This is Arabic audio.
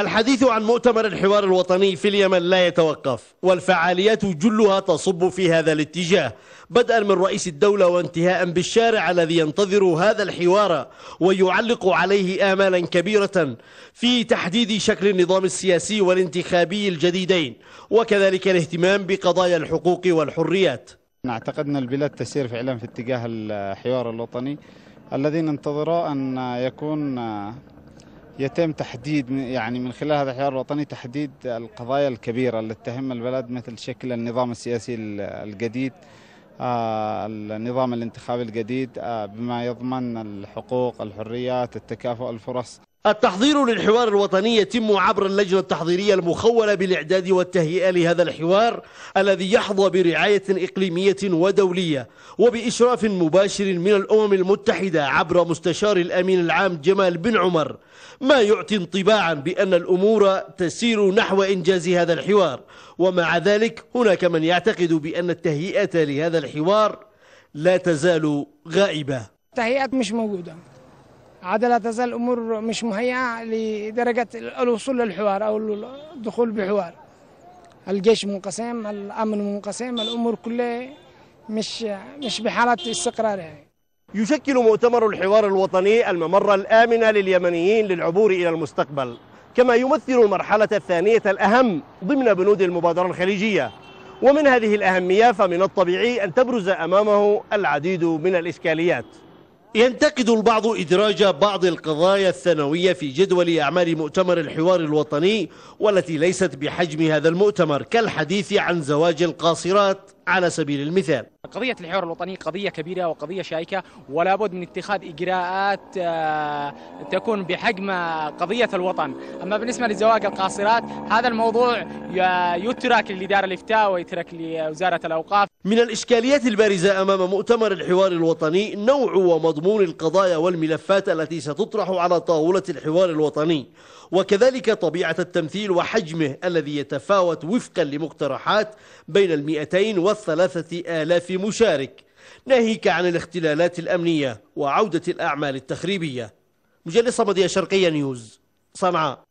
الحديث عن مؤتمر الحوار الوطني في اليمن لا يتوقف والفعاليات جلها تصب في هذا الاتجاه بدءا من رئيس الدولة وانتهاء بالشارع الذي ينتظر هذا الحوار ويعلق عليه آمالا كبيرة في تحديد شكل النظام السياسي والانتخابي الجديدين وكذلك الاهتمام بقضايا الحقوق والحريات نعتقد أن البلاد تسير فعلا في اتجاه الحوار الوطني الذي ننتظره أن يكون يتم تحديد يعني من خلال هذا الحوار الوطني تحديد القضايا الكبيرة التي تهم البلد مثل شكل النظام السياسي الجديد آه، النظام الانتخابي الجديد آه، بما يضمن الحقوق الحريات التكافؤ الفرص التحضير للحوار الوطني يتم عبر اللجنة التحضيرية المخولة بالإعداد والتهيئة لهذا الحوار الذي يحظى برعاية إقليمية ودولية وبإشراف مباشر من الأمم المتحدة عبر مستشار الأمين العام جمال بن عمر ما يعطي انطباعا بأن الأمور تسير نحو إنجاز هذا الحوار ومع ذلك هناك من يعتقد بأن التهيئة لهذا الحوار لا تزال غائبة تهيئة مش موجودة عاد لا تزال الامور مش مهيئه لدرجه الوصول للحوار او الدخول بحوار الجيش منقسم الامن منقسم الامور كلها مش مش بحاله استقرار يعني يشكل مؤتمر الحوار الوطني الممر الامن لليمنيين للعبور الى المستقبل كما يمثل المرحله الثانيه الاهم ضمن بنود المبادره الخليجيه ومن هذه الاهميه فمن الطبيعي ان تبرز امامه العديد من الاشكاليات ينتقد البعض إدراج بعض القضايا الثانوية في جدول أعمال مؤتمر الحوار الوطني والتي ليست بحجم هذا المؤتمر كالحديث عن زواج القاصرات على سبيل المثال قضية الحوار الوطني قضية كبيرة وقضية شائكة ولا بد من اتخاذ إجراءات آه، تكون بحجم قضية الوطن أما بالنسبة لزواج القاصرات هذا الموضوع يترك لدار الإفتاء ويترك لوزارة الأوقاف من الإشكاليات البارزة أمام مؤتمر الحوار الوطني نوع ومضمون القضايا والملفات التي ستطرح على طاولة الحوار الوطني وكذلك طبيعة التمثيل وحجمه الذي يتفاوت وفقا لمقترحات بين المئتين و ثلاثة آلاف مشارك ناهيك عن الاختلالات الأمنية وعودة الأعمال التخريبية مجلة صمدية شرقية نيوز صنعاء